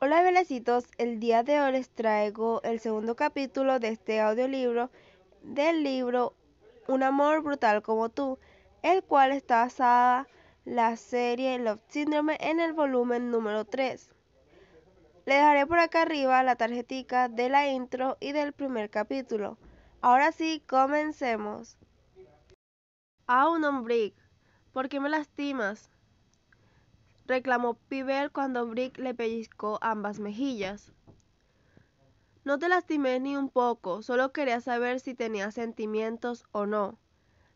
Hola velecitos, el día de hoy les traigo el segundo capítulo de este audiolibro del libro Un amor brutal como tú, el cual está basada la serie Love Syndrome en el volumen número 3. Le dejaré por acá arriba la tarjetica de la intro y del primer capítulo. Ahora sí, comencemos. un Brick, ¿por qué me lastimas? reclamó Pibel cuando Brick le pellizcó ambas mejillas. No te lastimé ni un poco, solo quería saber si tenías sentimientos o no,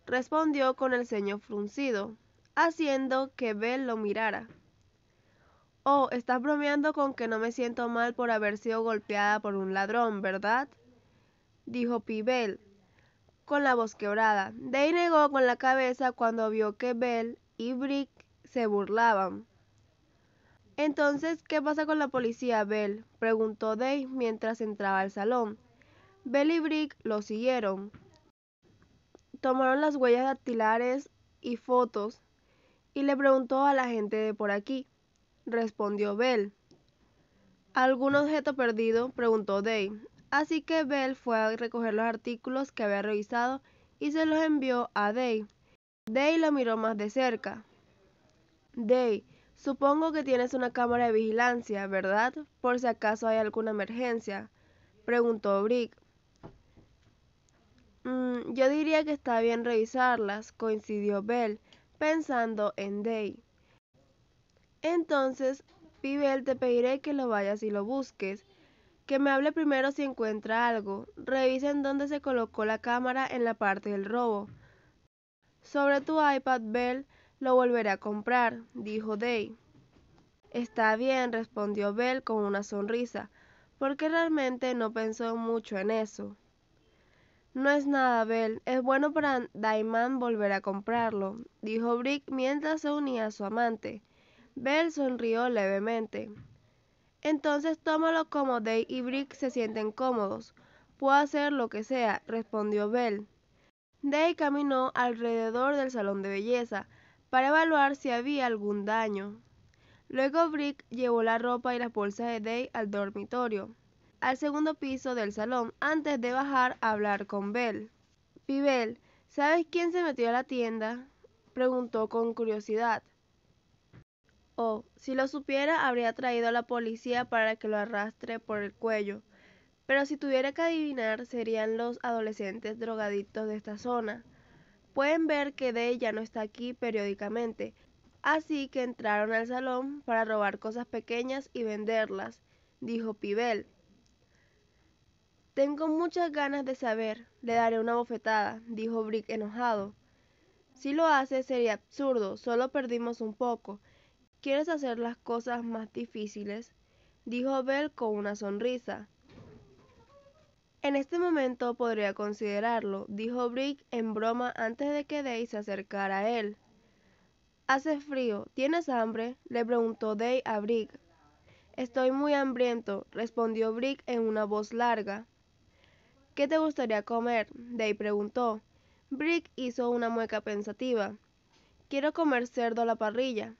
respondió con el ceño fruncido, haciendo que Bell lo mirara. Oh, estás bromeando con que no me siento mal por haber sido golpeada por un ladrón, ¿verdad? dijo Pibel, con la voz quebrada. Day negó con la cabeza cuando vio que Bell y Brick se burlaban. Entonces, ¿qué pasa con la policía, Bell? preguntó Day mientras entraba al salón. Bell y Brick lo siguieron. Tomaron las huellas dactilares y fotos y le preguntó a la gente de por aquí. Respondió Bell. ¿Algún objeto perdido? preguntó Day. Así que Bell fue a recoger los artículos que había revisado y se los envió a Day. Day la miró más de cerca. Day, supongo que tienes una cámara de vigilancia, ¿verdad? Por si acaso hay alguna emergencia, preguntó Brick. Mm, yo diría que está bien revisarlas, coincidió Bell, pensando en Day. Entonces, Pibel, te pediré que lo vayas y lo busques que me hable primero si encuentra algo. Revisen dónde se colocó la cámara en la parte del robo. Sobre tu iPad, Bell, lo volveré a comprar, dijo Day. Está bien, respondió Bell con una sonrisa, porque realmente no pensó mucho en eso. No es nada, Bell, es bueno para Diamond volver a comprarlo, dijo Brick mientras se unía a su amante. Bell sonrió levemente. Entonces tómalo como Day y Brick se sienten cómodos. Puedo hacer lo que sea, respondió Bell. Day caminó alrededor del salón de belleza para evaluar si había algún daño. Luego Brick llevó la ropa y las bolsas de Day al dormitorio, al segundo piso del salón, antes de bajar a hablar con Bell. Pibel, ¿sabes quién se metió a la tienda? preguntó con curiosidad. Oh, si lo supiera, habría traído a la policía para que lo arrastre por el cuello. Pero si tuviera que adivinar, serían los adolescentes drogadictos de esta zona. Pueden ver que Day ya no está aquí periódicamente, así que entraron al salón para robar cosas pequeñas y venderlas, dijo Pibel. Tengo muchas ganas de saber, le daré una bofetada, dijo Brick enojado. Si lo hace sería absurdo, solo perdimos un poco. ¿Quieres hacer las cosas más difíciles? dijo Bell con una sonrisa. En este momento podría considerarlo, dijo Brick en broma antes de que Day se acercara a él. Hace frío, ¿tienes hambre? le preguntó Day a Brick. Estoy muy hambriento, respondió Brick en una voz larga. ¿Qué te gustaría comer? Day preguntó. Brick hizo una mueca pensativa. Quiero comer cerdo a la parrilla.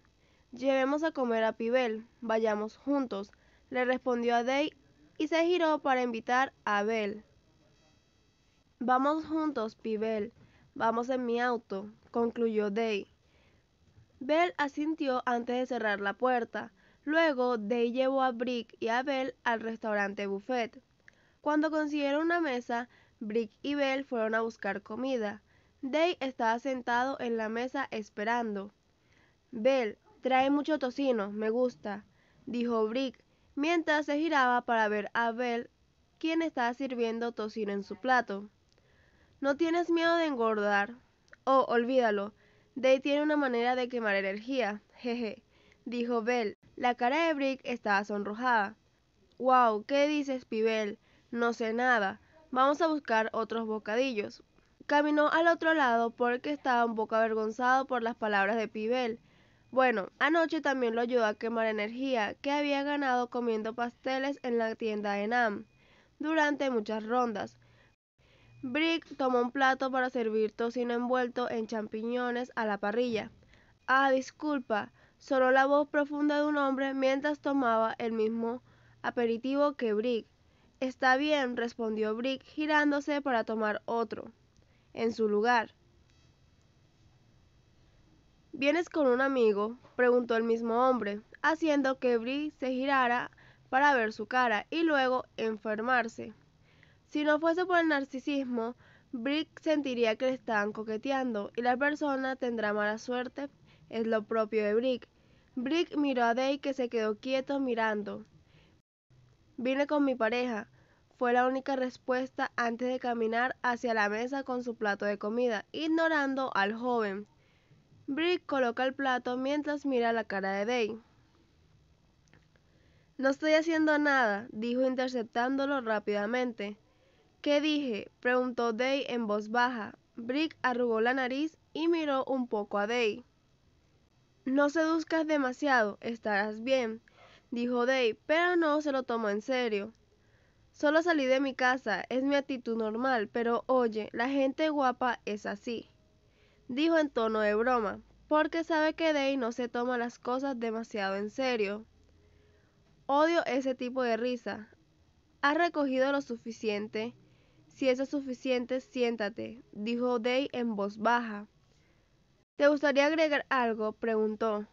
Llevemos a comer a Pibel, vayamos juntos, le respondió a Day y se giró para invitar a Abel. Vamos juntos, Pibel, vamos en mi auto, concluyó Day. Bell asintió antes de cerrar la puerta. Luego, Day llevó a Brick y a Bell al restaurante buffet. Cuando consiguieron una mesa, Brick y Bell fueron a buscar comida. Day estaba sentado en la mesa esperando. Bell, Trae mucho tocino, me gusta, dijo Brick, mientras se giraba para ver a Bell, quien estaba sirviendo tocino en su plato. ¿No tienes miedo de engordar? Oh, olvídalo. Day tiene una manera de quemar energía. Jeje, dijo Bell. La cara de Brick estaba sonrojada. Wow, ¿qué dices, Pibel? No sé nada. Vamos a buscar otros bocadillos. Caminó al otro lado porque estaba un poco avergonzado por las palabras de Pibel bueno, anoche también lo ayudó a quemar energía que había ganado comiendo pasteles en la tienda de Nam, durante muchas rondas. Brick tomó un plato para servir tocino envuelto en champiñones a la parrilla. Ah, disculpa, sonó la voz profunda de un hombre mientras tomaba el mismo aperitivo que Brick. Está bien, respondió Brick girándose para tomar otro. En su lugar. ¿Vienes con un amigo? preguntó el mismo hombre, haciendo que Brick se girara para ver su cara y luego enfermarse. Si no fuese por el narcisismo, Brick sentiría que le estaban coqueteando y la persona tendrá mala suerte. Es lo propio de Brick. Brick miró a Day que se quedó quieto mirando. Vine con mi pareja. Fue la única respuesta antes de caminar hacia la mesa con su plato de comida, ignorando al joven. Brick coloca el plato mientras mira la cara de Day. No estoy haciendo nada, dijo interceptándolo rápidamente. ¿Qué dije? preguntó Day en voz baja. Brick arrugó la nariz y miró un poco a Day. No seduzcas demasiado, estarás bien, dijo Day, pero no se lo tomó en serio. Solo salí de mi casa, es mi actitud normal, pero oye, la gente guapa es así dijo en tono de broma, porque sabe que Day no se toma las cosas demasiado en serio. Odio ese tipo de risa. Has recogido lo suficiente. Si eso es suficiente, siéntate, dijo Day en voz baja. ¿Te gustaría agregar algo? preguntó.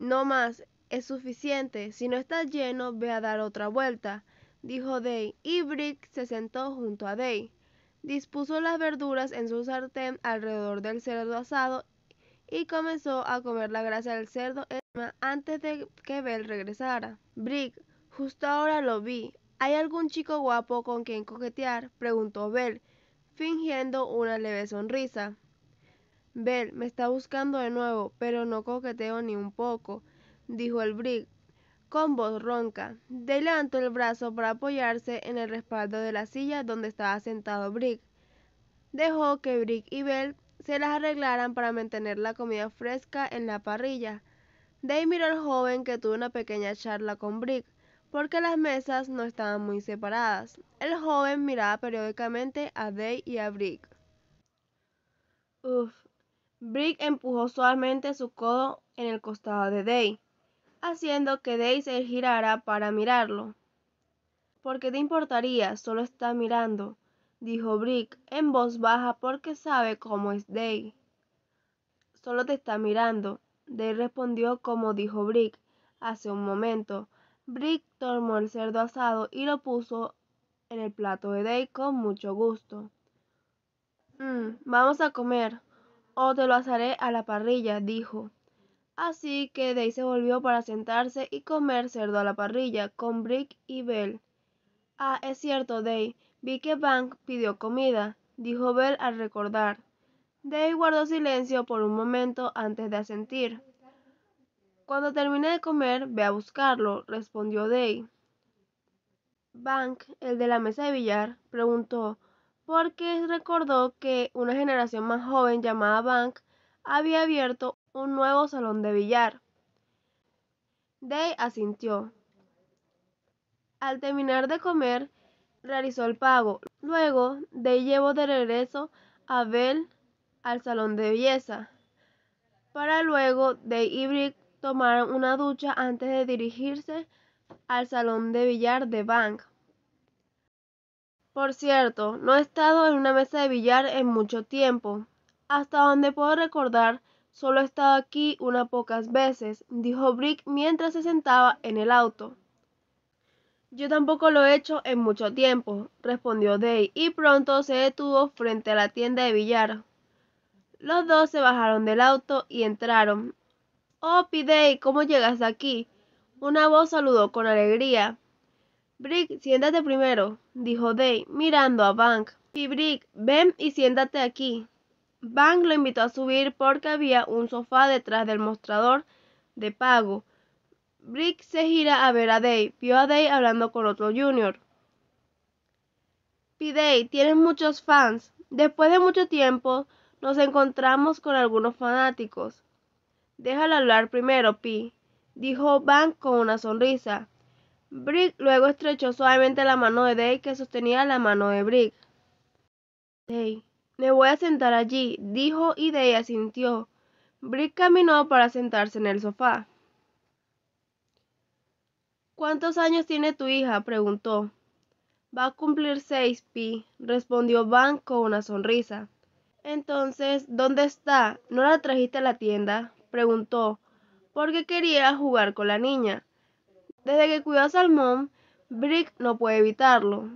No más, es suficiente. Si no estás lleno, ve a dar otra vuelta, dijo Day, y Brick se sentó junto a Day. Dispuso las verduras en su sartén alrededor del cerdo asado y comenzó a comer la grasa del cerdo antes de que Bell regresara. Brick, justo ahora lo vi. ¿Hay algún chico guapo con quien coquetear? preguntó Bel, fingiendo una leve sonrisa. Bel, me está buscando de nuevo, pero no coqueteo ni un poco, dijo el Brick, con voz ronca. Day levantó el brazo para apoyarse en el respaldo de la silla donde estaba sentado Brick. Dejó que Brick y Bell se las arreglaran para mantener la comida fresca en la parrilla. Day miró al joven que tuvo una pequeña charla con Brick, porque las mesas no estaban muy separadas. El joven miraba periódicamente a Day y a Brick. Uf. Brick empujó suavemente su codo en el costado de Day haciendo que Day se girara para mirarlo. ¿Por qué te importaría? Solo está mirando, dijo Brick en voz baja porque sabe cómo es Day. Solo te está mirando, Day respondió como dijo Brick hace un momento. Brick tomó el cerdo asado y lo puso en el plato de Day con mucho gusto. Mm, vamos a comer, o te lo asaré a la parrilla, dijo. Así que Day se volvió para sentarse y comer cerdo a la parrilla con Brick y Bell. Ah, es cierto, Day. Vi que Bank pidió comida, dijo Bell al recordar. Day guardó silencio por un momento antes de asentir. Cuando termine de comer, ve a buscarlo, respondió Day. Bank, el de la mesa de billar, preguntó, porque recordó que una generación más joven llamada Bank había abierto un nuevo salón de billar. Day asintió. Al terminar de comer, realizó el pago. Luego, Day llevó de regreso a Bell al salón de belleza, para luego Day y Brick tomaron una ducha antes de dirigirse al salón de billar de Bank. Por cierto, no he estado en una mesa de billar en mucho tiempo. Hasta donde puedo recordar, Solo he estado aquí unas pocas veces, dijo Brick mientras se sentaba en el auto. Yo tampoco lo he hecho en mucho tiempo, respondió Day, y pronto se detuvo frente a la tienda de billar. Los dos se bajaron del auto y entraron. Oh, Day, ¿cómo llegas aquí? Una voz saludó con alegría. Brick, siéntate primero, dijo Day, mirando a Bank. Y Brick, ven y siéntate aquí. Bang lo invitó a subir porque había un sofá detrás del mostrador de pago. Brick se gira a ver a Day. Vio a Day hablando con otro junior. P-Day, tienes muchos fans. Después de mucho tiempo, nos encontramos con algunos fanáticos. Déjalo hablar primero, P. dijo Bank con una sonrisa. Brick luego estrechó suavemente la mano de Day que sostenía la mano de Brick. Day, me voy a sentar allí, dijo y ella sintió. Brick caminó para sentarse en el sofá. ¿Cuántos años tiene tu hija? preguntó. Va a cumplir seis, Pi, respondió Van con una sonrisa. Entonces, ¿dónde está? ¿No la trajiste a la tienda? preguntó, porque quería jugar con la niña. Desde que cuidó a Salmón, Brick no puede evitarlo.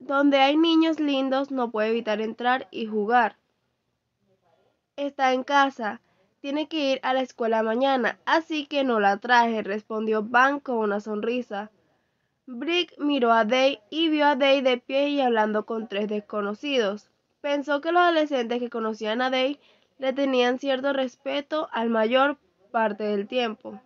Donde hay niños lindos no puede evitar entrar y jugar. Está en casa. Tiene que ir a la escuela mañana, así que no la traje, respondió Van con una sonrisa. Brick miró a Day y vio a Day de pie y hablando con tres desconocidos. Pensó que los adolescentes que conocían a Day le tenían cierto respeto al mayor parte del tiempo.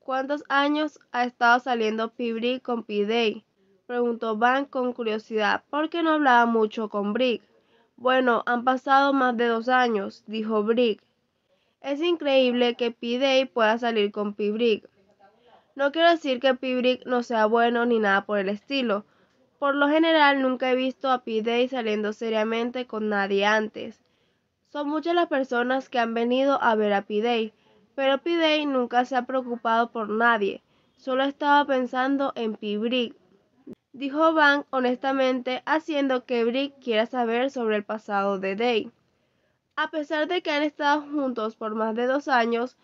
¿Cuántos años ha estado saliendo P. Brick con P. Day? preguntó Van con curiosidad, porque no hablaba mucho con Brick. Bueno, han pasado más de dos años, dijo Brick. Es increíble que P-Day pueda salir con P-Brick. No quiero decir que P-Brick no sea bueno ni nada por el estilo. Por lo general nunca he visto a P-Day saliendo seriamente con nadie antes. Son muchas las personas que han venido a ver a P-Day, pero P-Day nunca se ha preocupado por nadie. Solo estaba pensando en p dijo Bank honestamente, haciendo que Brick quiera saber sobre el pasado de Day. A pesar de que han estado juntos por más de dos años,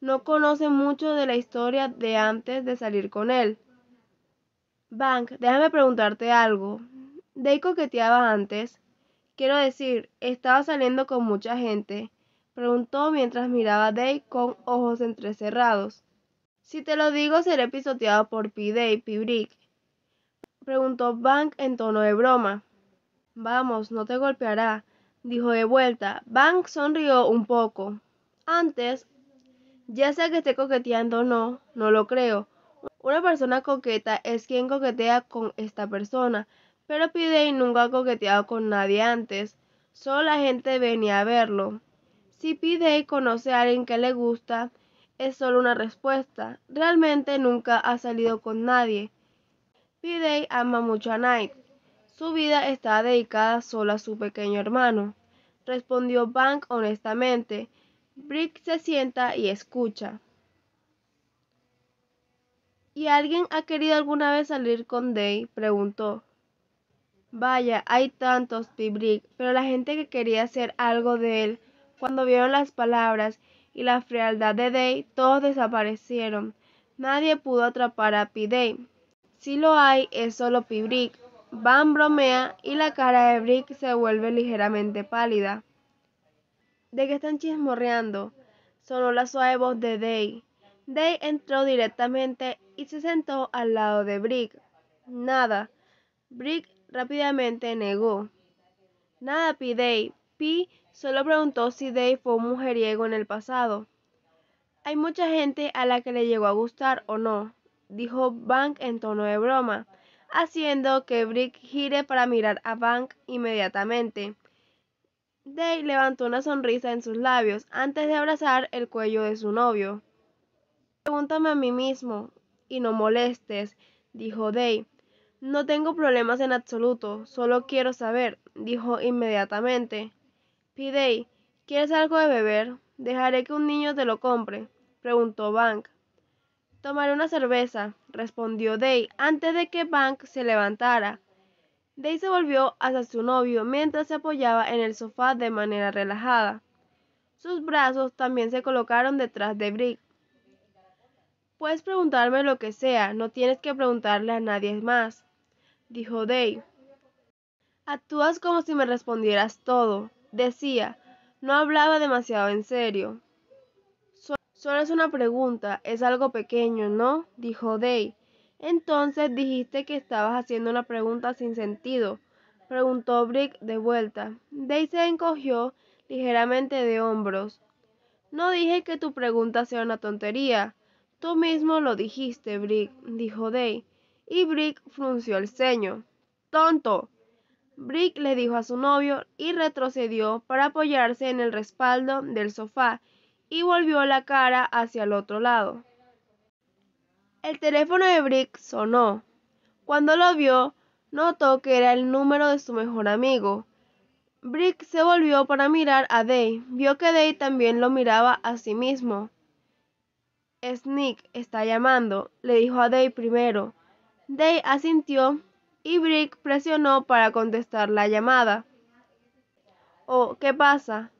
no conoce mucho de la historia de antes de salir con él. Bank, déjame preguntarte algo. Day coqueteaba antes. Quiero decir, estaba saliendo con mucha gente, preguntó mientras miraba a Day con ojos entrecerrados. Si te lo digo, seré pisoteado por P. Day, P. Brick, preguntó Bank en tono de broma. Vamos, no te golpeará, dijo de vuelta. Bank sonrió un poco. Antes, ya sea que esté coqueteando o no, no lo creo. Una persona coqueta es quien coquetea con esta persona, pero Pidey nunca ha coqueteado con nadie antes. Solo la gente venía a verlo. Si Pidey conoce a alguien que le gusta, es solo una respuesta. Realmente nunca ha salido con nadie. P-Day ama mucho a Knight. Su vida está dedicada solo a su pequeño hermano, respondió Bank honestamente. Brick se sienta y escucha. ¿Y alguien ha querido alguna vez salir con Day? preguntó. Vaya, hay tantos, P-Brick, pero la gente que quería hacer algo de él, cuando vieron las palabras y la frialdad de Day, todos desaparecieron. Nadie pudo atrapar a P-Day. Si lo hay, es solo Pi Brick. Van bromea y la cara de Brick se vuelve ligeramente pálida. ¿De qué están chismorreando? Sonó la suave voz de Day. Day entró directamente y se sentó al lado de Brick. Nada. Brick rápidamente negó. Nada, P. Day. Pi solo preguntó si Day fue un mujeriego en el pasado. Hay mucha gente a la que le llegó a gustar o no dijo Bank en tono de broma, haciendo que Brick gire para mirar a Bank inmediatamente. Day levantó una sonrisa en sus labios antes de abrazar el cuello de su novio. Pregúntame a mí mismo y no molestes, dijo Day. No tengo problemas en absoluto, solo quiero saber, dijo inmediatamente. Pidey, ¿quieres algo de beber? Dejaré que un niño te lo compre, preguntó Bank. Tomaré una cerveza, respondió Day antes de que Bank se levantara. Day se volvió hacia su novio mientras se apoyaba en el sofá de manera relajada. Sus brazos también se colocaron detrás de Brick. Puedes preguntarme lo que sea, no tienes que preguntarle a nadie más, dijo Day. Actúas como si me respondieras todo, decía. No hablaba demasiado en serio. Solo es una pregunta, es algo pequeño, ¿no? dijo Day. Entonces dijiste que estabas haciendo una pregunta sin sentido, preguntó Brick de vuelta. Day se encogió ligeramente de hombros. No dije que tu pregunta sea una tontería. Tú mismo lo dijiste, Brick, dijo Day. Y Brick frunció el ceño. ¡Tonto! Brick le dijo a su novio y retrocedió para apoyarse en el respaldo del sofá y volvió la cara hacia el otro lado. El teléfono de Brick sonó. Cuando lo vio, notó que era el número de su mejor amigo. Brick se volvió para mirar a Day. Vio que Day también lo miraba a sí mismo. Sneak está llamando, le dijo a Day primero. Day asintió y Brick presionó para contestar la llamada. Oh, ¿qué pasa?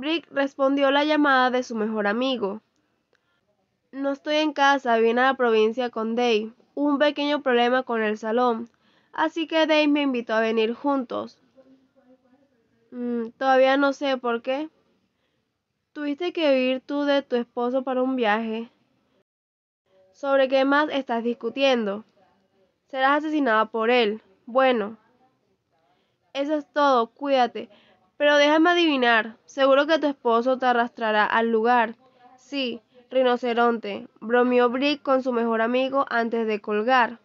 Brick respondió la llamada de su mejor amigo. No estoy en casa, vine a la provincia con Dave. un pequeño problema con el salón, así que Dave me invitó a venir juntos. Mm, todavía no sé por qué. Tuviste que ir tú de tu esposo para un viaje. ¿Sobre qué más estás discutiendo? Serás asesinada por él. Bueno. Eso es todo, cuídate. Pero déjame adivinar, seguro que tu esposo te arrastrará al lugar. Sí, rinoceronte, bromeó Brick con su mejor amigo antes de colgar.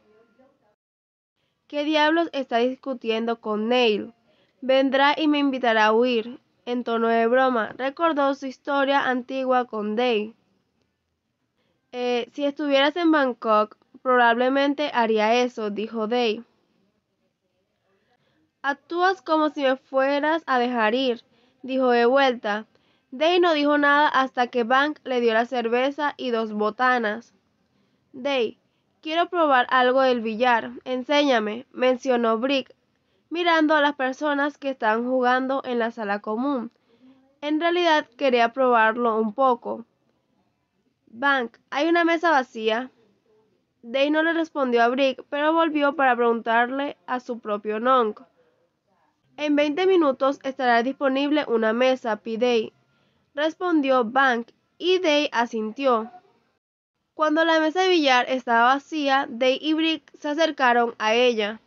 ¿Qué diablos está discutiendo con Neil? Vendrá y me invitará a huir. En tono de broma, recordó su historia antigua con Day. Eh, si estuvieras en Bangkok, probablemente haría eso, dijo Day. Actúas como si me fueras a dejar ir, dijo de vuelta. Day no dijo nada hasta que Bank le dio la cerveza y dos botanas. Day, quiero probar algo del billar, enséñame, mencionó Brick, mirando a las personas que estaban jugando en la sala común. En realidad quería probarlo un poco. Bank, ¿hay una mesa vacía? Day no le respondió a Brick, pero volvió para preguntarle a su propio Nonk. En 20 minutos estará disponible una mesa, pide. Respondió Bank y Day asintió. Cuando la mesa de billar estaba vacía, Day y Brick se acercaron a ella.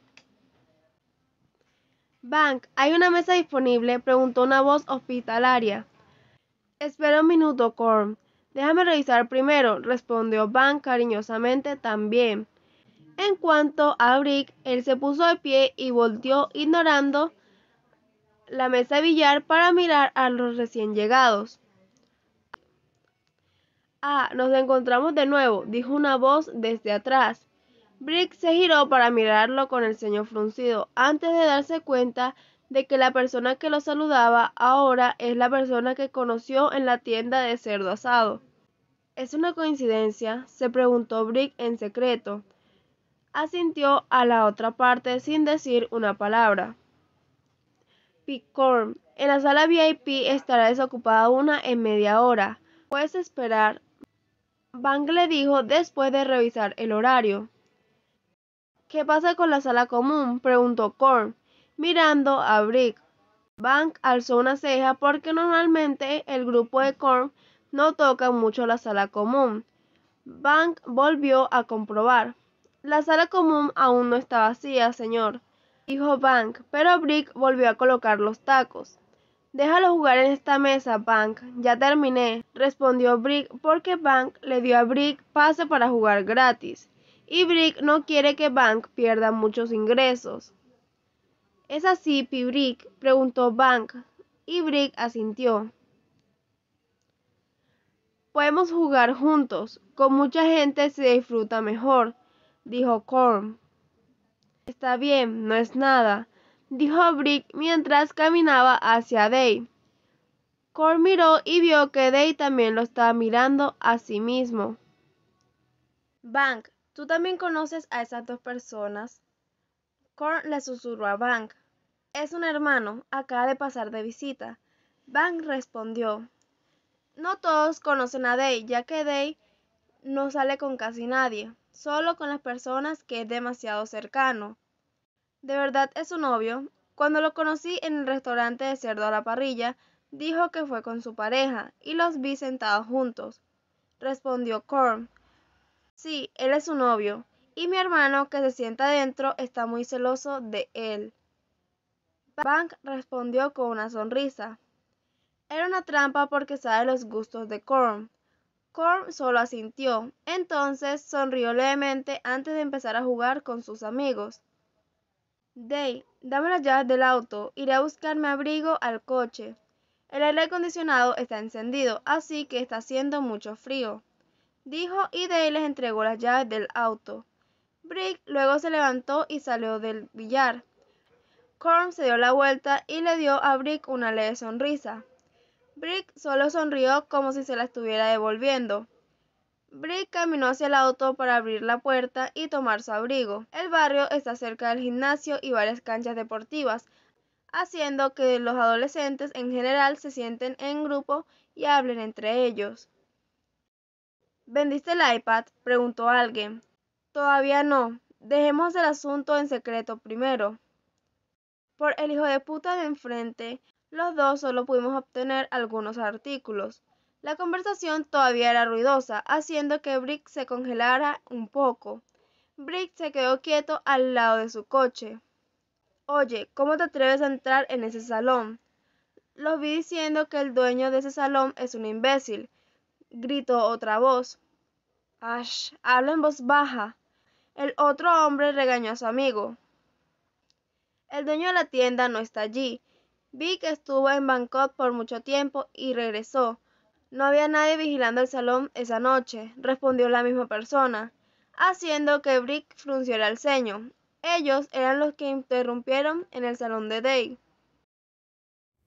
Bank, ¿hay una mesa disponible? preguntó una voz hospitalaria. Espera un minuto, Corm. Déjame revisar primero, respondió Bank cariñosamente también. En cuanto a Brick, él se puso de pie y volteó ignorando la mesa billar para mirar a los recién llegados. Ah, nos encontramos de nuevo, dijo una voz desde atrás. Brick se giró para mirarlo con el ceño fruncido, antes de darse cuenta de que la persona que lo saludaba ahora es la persona que conoció en la tienda de cerdo asado. ¿Es una coincidencia? se preguntó Brick en secreto. Asintió a la otra parte sin decir una palabra. En la sala VIP estará desocupada una en media hora. Puedes esperar, Bang le dijo después de revisar el horario. ¿Qué pasa con la sala común? preguntó Korn, mirando a Brick. Bank alzó una ceja porque normalmente el grupo de Korn no toca mucho la sala común. Bank volvió a comprobar. La sala común aún no está vacía, señor dijo Bank, pero Brick volvió a colocar los tacos. Déjalo jugar en esta mesa, Bank. Ya terminé, respondió Brick porque Bank le dio a Brick pase para jugar gratis. Y Brick no quiere que Bank pierda muchos ingresos. ¿Es así, pi Brick? preguntó Bank. Y Brick asintió. Podemos jugar juntos. Con mucha gente se disfruta mejor, dijo Korn. Está bien, no es nada, dijo Brick mientras caminaba hacia Day. —Corn miró y vio que Day también lo estaba mirando a sí mismo. Bank, tú también conoces a esas dos personas. —Corn le susurró a Bank. Es un hermano, acaba de pasar de visita. Bank respondió. No todos conocen a Day, ya que Day no sale con casi nadie solo con las personas que es demasiado cercano. De verdad es su novio. Cuando lo conocí en el restaurante de cerdo a la parrilla, dijo que fue con su pareja y los vi sentados juntos. Respondió Corm. Sí, él es su novio, y mi hermano que se sienta adentro está muy celoso de él. Bank respondió con una sonrisa. Era una trampa porque sabe los gustos de Corm. Korm solo asintió, entonces sonrió levemente antes de empezar a jugar con sus amigos. Day, dame las llaves del auto, iré a buscarme abrigo al coche. El aire acondicionado está encendido, así que está haciendo mucho frío. Dijo y Day les entregó las llaves del auto. Brick luego se levantó y salió del billar. Korm se dio la vuelta y le dio a Brick una leve sonrisa. Brick solo sonrió como si se la estuviera devolviendo. Brick caminó hacia el auto para abrir la puerta y tomar su abrigo. El barrio está cerca del gimnasio y varias canchas deportivas, haciendo que los adolescentes en general se sienten en grupo y hablen entre ellos. ¿Vendiste el iPad? preguntó alguien. Todavía no. Dejemos el asunto en secreto primero. Por el hijo de puta de enfrente, los dos solo pudimos obtener algunos artículos. La conversación todavía era ruidosa, haciendo que Brick se congelara un poco. Brick se quedó quieto al lado de su coche. Oye, ¿cómo te atreves a entrar en ese salón? Los vi diciendo que el dueño de ese salón es un imbécil, gritó otra voz. Ash, habla en voz baja. El otro hombre regañó a su amigo. El dueño de la tienda no está allí, que estuvo en Bangkok por mucho tiempo y regresó. No había nadie vigilando el salón esa noche, respondió la misma persona, haciendo que Brick frunciera el ceño. Ellos eran los que interrumpieron en el salón de Day.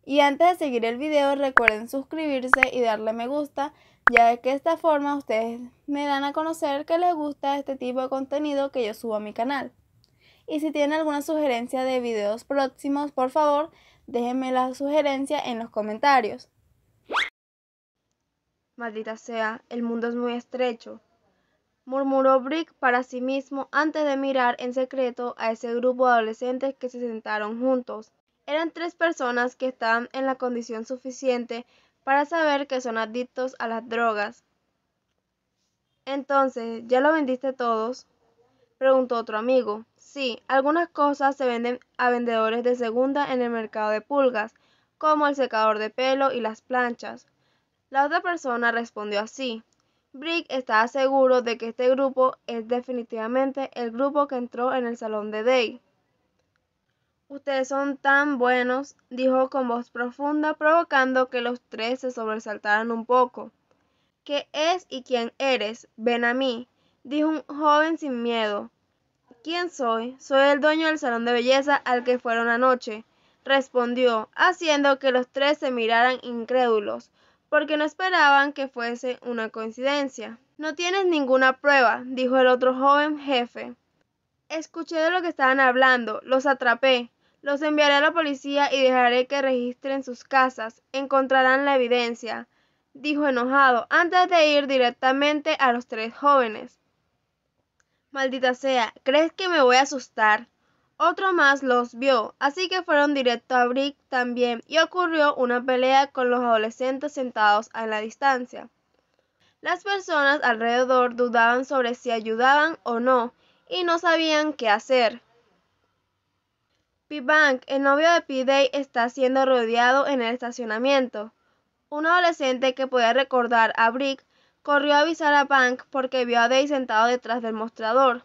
Y antes de seguir el video recuerden suscribirse y darle me gusta, ya que de esta forma ustedes me dan a conocer que les gusta este tipo de contenido que yo subo a mi canal. Y si tienen alguna sugerencia de videos próximos, por favor, Déjenme la sugerencia en los comentarios. Maldita sea, el mundo es muy estrecho, murmuró Brick para sí mismo antes de mirar en secreto a ese grupo de adolescentes que se sentaron juntos. Eran tres personas que estaban en la condición suficiente para saber que son adictos a las drogas. Entonces, ¿ya lo vendiste todos? preguntó otro amigo. Sí, algunas cosas se venden a vendedores de segunda en el mercado de pulgas, como el secador de pelo y las planchas. La otra persona respondió así. Brick estaba seguro de que este grupo es definitivamente el grupo que entró en el salón de Day. Ustedes son tan buenos, dijo con voz profunda, provocando que los tres se sobresaltaran un poco. ¿Qué es y quién eres? Ven a mí, dijo un joven sin miedo. ¿Quién soy? Soy el dueño del salón de belleza al que fueron anoche, respondió, haciendo que los tres se miraran incrédulos, porque no esperaban que fuese una coincidencia. No tienes ninguna prueba, dijo el otro joven jefe. Escuché de lo que estaban hablando, los atrapé, los enviaré a la policía y dejaré que registren sus casas, encontrarán la evidencia, dijo enojado, antes de ir directamente a los tres jóvenes. Maldita sea, ¿crees que me voy a asustar? Otro más los vio, así que fueron directo a Brick también y ocurrió una pelea con los adolescentes sentados a la distancia. Las personas alrededor dudaban sobre si ayudaban o no y no sabían qué hacer. P-Bank, el novio de P-Day, está siendo rodeado en el estacionamiento. Un adolescente que podía recordar a Brick Corrió a avisar a Bank porque vio a Day sentado detrás del mostrador.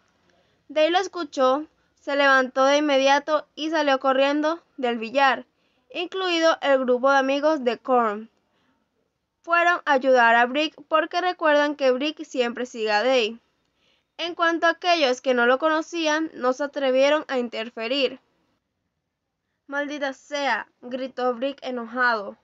Day lo escuchó, se levantó de inmediato y salió corriendo del billar, incluido el grupo de amigos de Korn. Fueron a ayudar a Brick porque recuerdan que Brick siempre sigue a Day. En cuanto a aquellos que no lo conocían, no se atrevieron a interferir. Maldita sea, gritó Brick enojado.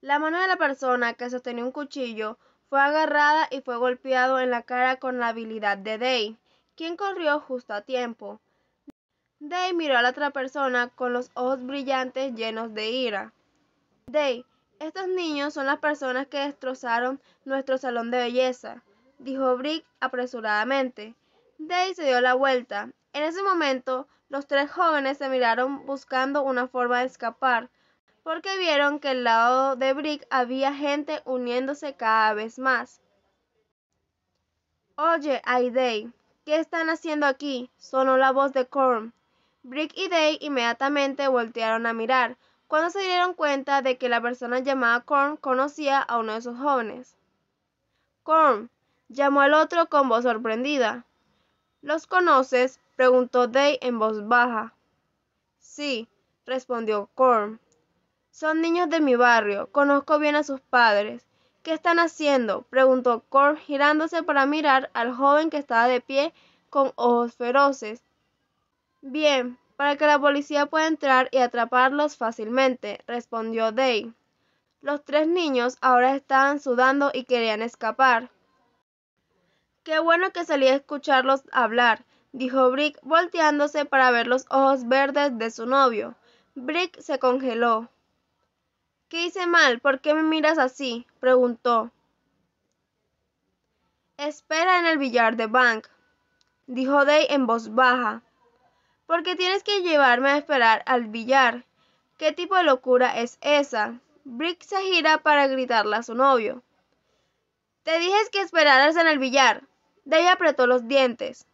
La mano de la persona que sostenía un cuchillo fue agarrada y fue golpeado en la cara con la habilidad de Day, quien corrió justo a tiempo. Day miró a la otra persona con los ojos brillantes llenos de ira. Day, estos niños son las personas que destrozaron nuestro salón de belleza, dijo Brick apresuradamente. Day se dio la vuelta. En ese momento, los tres jóvenes se miraron buscando una forma de escapar, porque vieron que al lado de Brick había gente uniéndose cada vez más. Oye, Day, ¿qué están haciendo aquí? sonó la voz de Korn. Brick y Day inmediatamente voltearon a mirar, cuando se dieron cuenta de que la persona llamada Korn conocía a uno de sus jóvenes. Korn, llamó el otro con voz sorprendida. ¿Los conoces? preguntó Day en voz baja. Sí, respondió Korn. Son niños de mi barrio, conozco bien a sus padres. ¿Qué están haciendo? preguntó Corp girándose para mirar al joven que estaba de pie con ojos feroces. Bien, para que la policía pueda entrar y atraparlos fácilmente, respondió Day. Los tres niños ahora estaban sudando y querían escapar. Qué bueno que salí a escucharlos hablar, dijo Brick volteándose para ver los ojos verdes de su novio. Brick se congeló. ¿Qué hice mal? ¿Por qué me miras así? preguntó. Espera en el billar de Bank, dijo Day en voz baja. ¿Por qué tienes que llevarme a esperar al billar? ¿Qué tipo de locura es esa? Brick se gira para gritarle a su novio. Te dije que esperaras en el billar. Day apretó los dientes.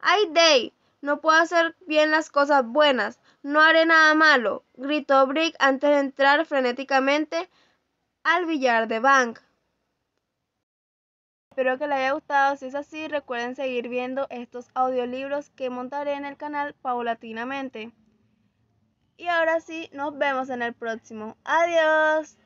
¡Ay, Day! No puedo hacer bien las cosas buenas. No haré nada malo, gritó Brick antes de entrar frenéticamente al billar de Bank. Espero que les haya gustado, si es así recuerden seguir viendo estos audiolibros que montaré en el canal paulatinamente. Y ahora sí, nos vemos en el próximo. Adiós.